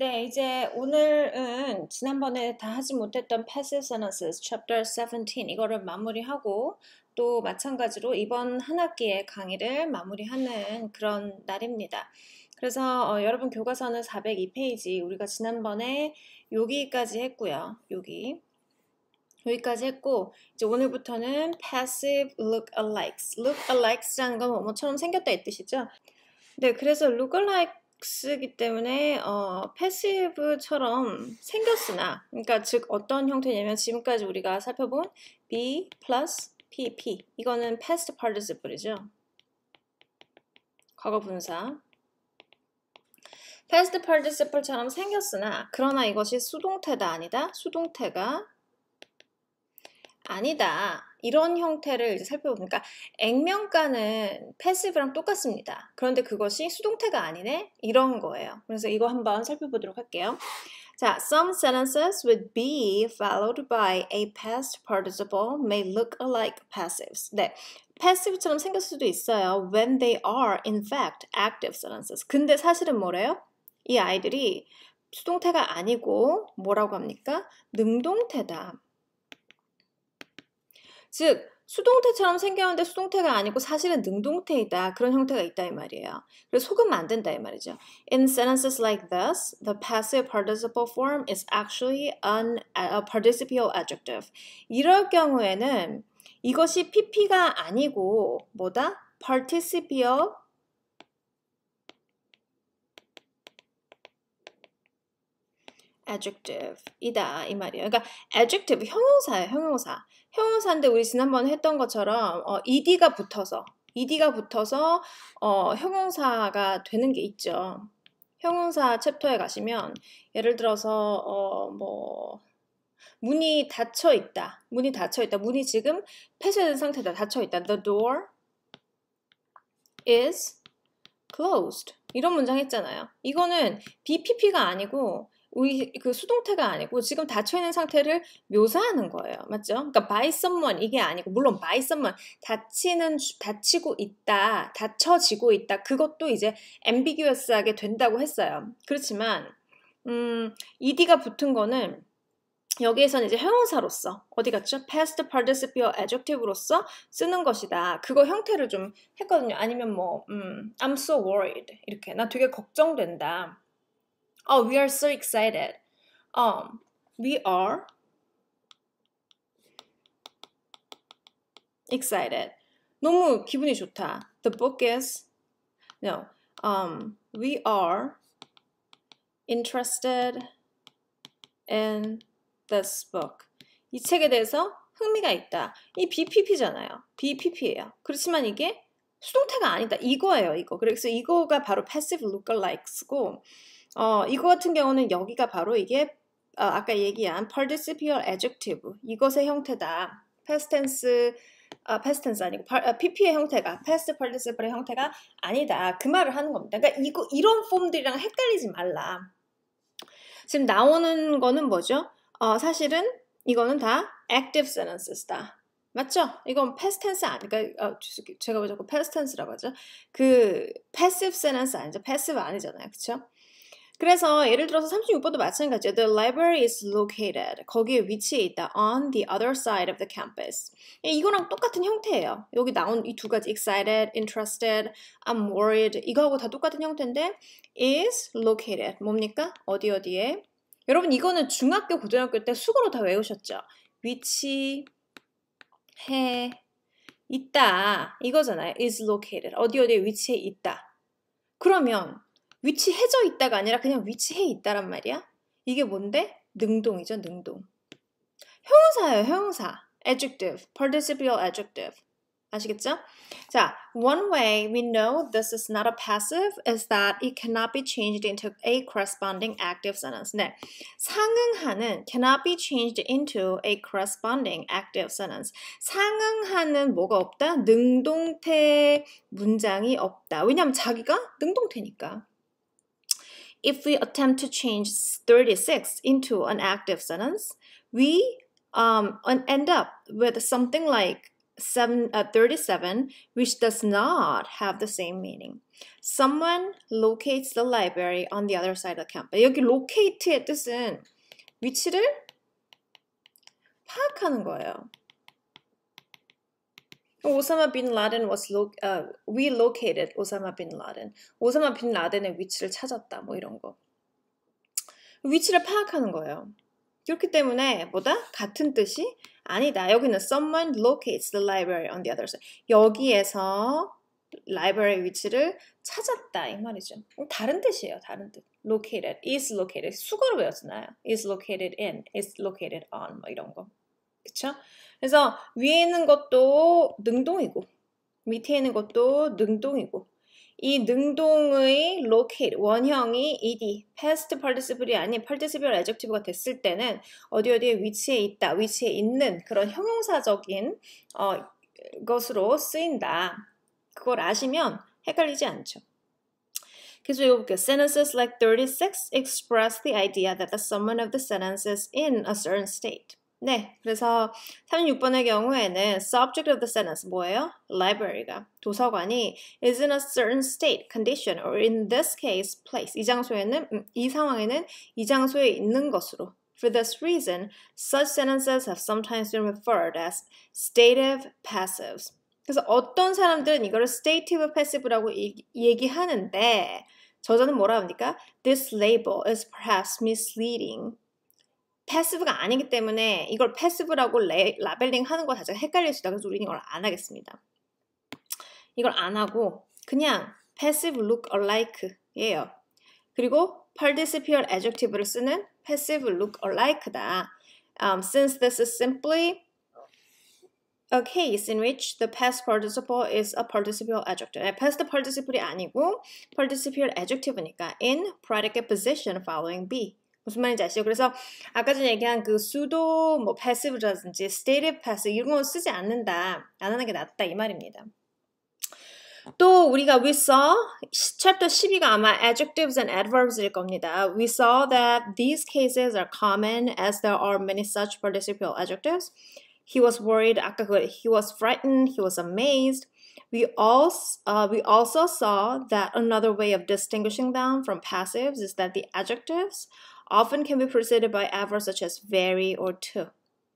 네, 이제 오늘은 지난번에 다 하지 못했던 passive sentences chapter 17 이거를 마무리하고 또 마찬가지로 이번 한 학기의 강의를 마무리하는 그런 날입니다. 그래서 어, 여러분 교과서는 402페이지 우리가 지난번에 여기까지 했고요. 여기 여기까지 했고 이제 오늘부터는 passive look-alikes, look-alikes라는 건 뭐처럼 생겼다 이 뜻이죠. 네, 그래서 look-alike 박스기 때문에 어, 패시브처럼 생겼으나 그러니까 즉 어떤 형태냐면 지금까지 우리가 살펴본 be plus pp 이거는 past participle이죠. 과거 분사 past participle처럼 생겼으나 그러나 이것이 수동태다 아니다 수동태가 아니다 이런 형태를 이제 살펴보니까 액면가는 패시브랑 똑같습니다. 그런데 그것이 수동태가 아니네 이런 거예요. 그래서 이거 한번 살펴보도록 할게요. 자, some sentences with be followed by a past participle may look alike passives. 네, passive처럼 생겼을 수도 있어요. When they are in fact active sentences. 근데 사실은 뭐래요? 이 아이들이 수동태가 아니고 뭐라고 합니까? 능동태다. 즉 수동태처럼 생겼는데 수동태가 아니고 사실은 능동태이다. 그런 형태가 있다 이 말이에요. 그래서 속으면 안 된다 이 말이죠. In sentences like this, the passive participle form is actually an, a participial adjective. 이럴 경우에는 이것이 pp가 아니고 뭐다? participial adjective이다 이 말이에요. 그러니까 adjective 형용사예요. 형용사. 형용사인데 우리 지난번 했던 것처럼 어, ed가 붙어서 ed가 붙어서 어, 형용사가 되는 게 있죠. 형용사 챕터에 가시면 예를 들어서 어, 뭐 문이 닫혀 있다. 문이 닫혀 있다. 문이 지금 폐쇄된 상태다. 닫혀 있다. The door is closed. 이런 문장 했잖아요. 이거는 BPP가 아니고 우리 그 수동태가 아니고 지금 닫혀 있는 상태를 묘사하는 거예요. 맞죠? 그러니까 by someone 이게 아니고 물론 by someone 닫히는 닫히고 있다, 닫혀지고 있다. 그것도 이제 ambiguous하게 된다고 했어요. 그렇지만 음, ed가 붙은 거는 여기에서는 이제 형용사로서 어디 갔죠? past participle adjective로서 쓰는 것이다. 그거 형태를 좀 했거든요. 아니면 뭐 음, I'm so worried 이렇게 나 되게 걱정된다. Oh, we are so excited. Um, we are excited. 너무 기분이 좋다. The book is no. Um, we are interested in this book. 이 책에 대해서 흥미가 있다. 이 BPP잖아요. BPP예요. 그렇지만 이게 수동태가 아니다. 이거예요, 이거. 그래서 이거가 바로 passive lookalikes고 어, 이거 같은 경우는 여기가 바로 이게 어, 아까 얘기한 participial adjective 이것의 형태다. past tense 아, past tense 아니고 어, PP의 형태가 past participle의 형태가 아니다. 그 말을 하는 겁니다. 그러니까 이거 이런 폼들이랑 헷갈리지 말라. 지금 나오는 거는 뭐죠? 어, 사실은 이거는 다 active sentences다. 맞죠? 이건 past tense 아니까 그러니까, 아, 어, 제가 왜 자꾸 past tense라고 하죠? 그 passive sentence 아니죠? passive 아니잖아요. 그렇죠? 그래서 예를 들어서 36번도 마찬가지예요. The library is located. 거기에 위치해 있다. On the other side of the campus. 예, 이거랑 똑같은 형태예요. 여기 나온 이 두 가지 excited, interested, I'm worried 이거하고 다 똑같은 형태인데 is located 뭡니까? 어디 어디에? 여러분 이거는 중학교 고등학교 때 수고로 다 외우셨죠? 위치해 있다 이거잖아요. is located 어디 어디에 위치해 있다. 그러면 위치해져 있다가 아니라 그냥 위치해 있다란 말이야. 이게 뭔데? 능동이죠, 능동. 형용사예요, 형사 adjective, participial adjective. 아시겠죠? 자, one way we know this is not a passive is that it cannot be changed into a corresponding active sentence. 네, 상응하는 cannot be changed into a corresponding active sentence. 상응하는 뭐가 없다? 능동태 문장이 없다. 왜냐하면 자기가 능동태니까. if we attempt to change 36 into an active sentence, we um, end up with something like seven, uh, 37, which does not have the same meaning. Someone locates the library on the other side of the campus. 여기 locate의 뜻은 위치를 파악하는 거예요. 오사마 빈 라덴 was lo, uh, we located 오사마 빈 라덴. 오사마 빈 라덴의 위치를 찾았다. 뭐 이런 거. 위치를 파악하는 거예요. 그렇기 때문에 뭐다? 같은 뜻이 아니다. 여기는 someone locates the library on the other side. 여기에서 라이브러리 위치를 찾았다 이 말이죠. 다른 뜻이에요. 다른 뜻. located, is located. 수거로 배웠잖아요 is located in, is located on 뭐 이런 거. 그쵸? 그래서 위에 있는 것도 능동이고 밑에 있는 것도 능동이고 이 능동의 locate 원형이 ed past participle 이 아닌 participle adjective가 됐을 때는 어디 어디에 위치해 있다 위치해 있는 그런 형용사적인 어, 것으로 쓰인다 그걸 아시면 헷갈리지 않죠. 계속 읽어볼게요. Sentences like 36 express the idea that the summon of the sentences in a certain state. 네, 그래서 36번의 경우에는 subject of the sentence 뭐예요? library가 도서관이 is in a certain state, condition, or in this case, place 이 장소에는 음, 이 상황에는 이 장소에 있는 것으로 For this reason, such sentences have sometimes been referred as stative passives. 그래서 어떤 사람들은 이거를 stative passive라고 얘기하는데 저자는 뭐라 합니까? This label is perhaps misleading. 패스브가 아니기 때문에 이걸 패스브라고 레, 라벨링 하는 거 자체가 헷갈릴 수 있다. 그래서 우리는 이걸 안 하겠습니다. 이걸 안 하고 그냥 passive look alike 예요. 그리고 participial adjective를 쓰는 passive look alike다. Um, since this is simply a case in which the past participle is a participial adjective. past participle 이 아니고 participial adjective니까 in predicate position following be. 무슨 말인지 아시죠? 그래서 아까 전에 얘기한 그 수도 뭐 패시브라든지 stative passive 이런 거 쓰지 않는다. 안 하는 게 낫다 이 말입니다. 또 우리가 we saw chapter 12가 아마 adjectives and adverbs일 겁니다. We saw that these cases are common as there are many such participial adjectives. He was worried. 아까 그 he was frightened. He was amazed. We also, uh, we also saw that another way of distinguishing them from passives is that the adjectives often can be preceded by adverbs such as very or to.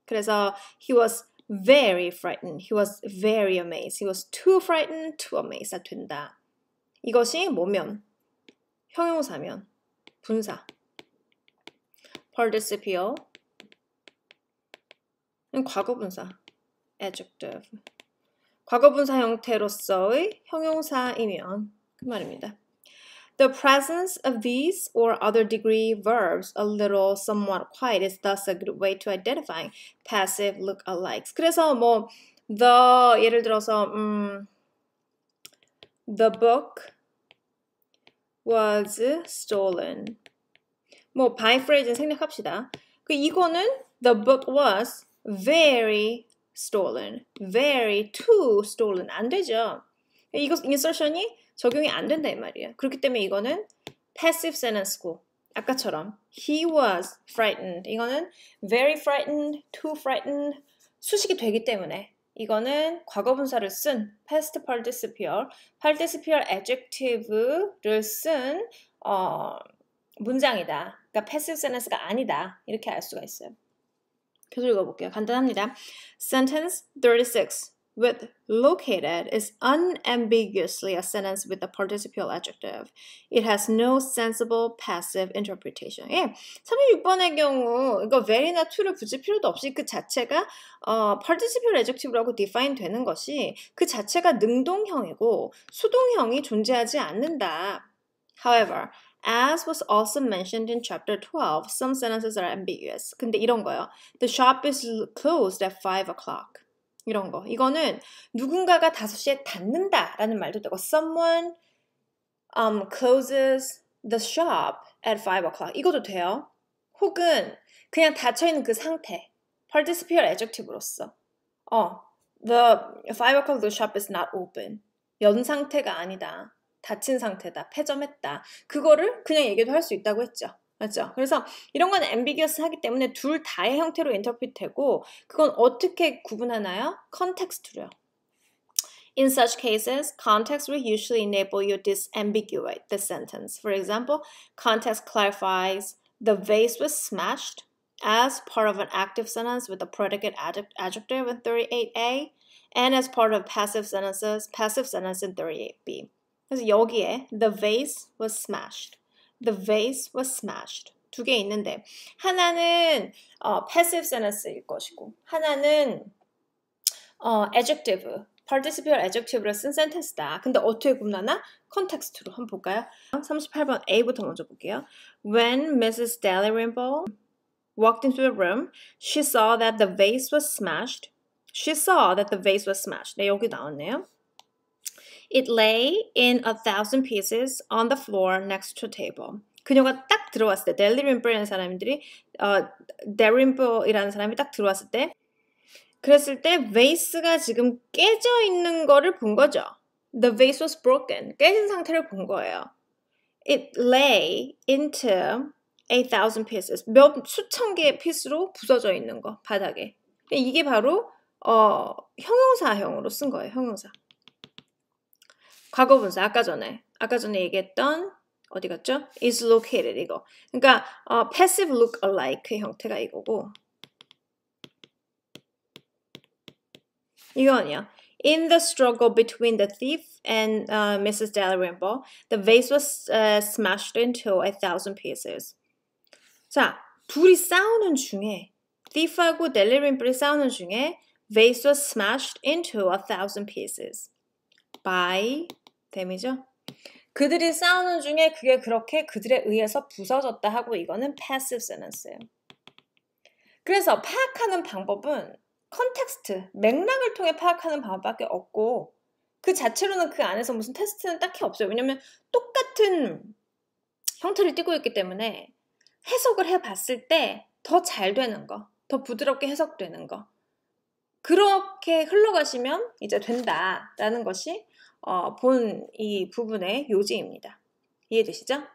그래서 he was very frightened. He was very amazed. He was too frightened, too amazed가 된다. 이것이 뭐면? 형용사면 분사. participial 과거분사 adjective 과거분사 형태로서의 형용사이면 그 말입니다. The presence of these or other degree verbs, a little, somewhat quiet, is thus a good way to identify passive look-alikes. 그래서 뭐 the 예를 들어서 음, the book was stolen. 뭐 by phrase는 생략합시다. 그 이거는 the book was very stolen, very too stolen 안 되죠. 이거 인서션이 적용이 안 된다 이 말이에요. 그렇기 때문에 이거는 passive sentence고 아까처럼 he was frightened 이거는 very frightened, too frightened 수식이 되기 때문에 이거는 과거분사를 쓴 past participle, participle adjective를 쓴 어, 문장이다. 그러니까 passive sentence가 아니다. 이렇게 알 수가 있어요. 계속 읽어볼게요. 간단합니다. Sentence 36. with located is unambiguously a sentence with a participial adjective. It has no sensible passive interpretation. 예, 36번의 경우 이거 very나 to를 붙일 필요도 없이 그 자체가 어, participial adjective라고 define 되는 것이 그 자체가 능동형이고 수동형이 존재하지 않는다. However, As was also mentioned in chapter 12, some sentences are ambiguous. 근데 이런 거요. The shop is closed at 5 o'clock. 이런 거. 이거는 누군가가 5시에 닫는다 라는 말도 되고 someone um, closes the shop at 5 o'clock 이것도 돼요. 혹은 그냥 닫혀있는 그 상태 participial adjective로서 어, the 5 o'clock the shop is not open 연 상태가 아니다. 닫힌 상태다. 폐점했다. 그거를 그냥 얘기도 할 수 있다고 했죠. 맞죠? 그래서 이런 건 하기 때문에 둘 다의 형태로 되고 그건 어떻게 구분하나요? Context로요. In such cases, context will usually enable you to disambiguate the sentence. For example, context clarifies the vase was smashed as part of an active sentence with a predicate adjective in 38a and as part of passive sentences, passive sentence in 38b. 그래서 여기에 the vase was smashed. The vase was smashed. 두 개 있는데 하나는 어, passive sentence일 것이고 하나는 어, adjective, participial adjective를 쓴 sentence다. 근데 어떻게 구분하나? 컨텍스트로 한번 볼까요? 38번 A부터 먼저 볼게요. When Mrs. Dalrymple walked into the room, she saw that the vase was smashed. She saw that the vase was smashed. 네, 여기 나왔네요. It lay in a thousand pieces on the floor next to table. h e t 그녀가 딱 들어왔을 때, 델리림보라는 사람들이 어, 델림보이라는 사람이 딱 들어왔을 때, 그랬을 때 베이스가 지금 깨져 있는 거를 본 거죠. The vase was broken. 깨진 상태를 본 거예요. It lay into a thousand pieces. 몇 수천 개의 피스로 부서져 있는 거 바닥에. 이게 바로 어, 형용사형으로 쓴 거예요. 형용사. 과거 분사 아까 전에 아까 전에 얘기했던 어디 갔죠? is located 이거. 그러니까 어, passive look alike 형태가 이거고 이거 아니야. In the struggle between the thief and uh, Mrs. Dalrymple, the vase was uh, smashed into a thousand pieces. 자, 둘이 싸우는 중에 thief하고 Dalrymple이 싸우는 중에 vase was smashed into a thousand pieces by 됨이죠. 그들이 싸우는 중에 그게 그렇게 그들에 의해서 부서졌다 하고 이거는 passive sentence예요. 그래서 파악하는 방법은 컨텍스트, 맥락을 통해 파악하는 방법밖에 없고 그 자체로는 그 안에서 무슨 테스트는 딱히 없어요. 왜냐면 똑같은 형태를 띄고 있기 때문에 해석을 해봤을 때 더 잘 되는 거, 더 부드럽게 해석되는 거 그렇게 흘러가시면 이제 된다라는 것이 어, 본 이 부분의 요지입니다. 이해되시죠?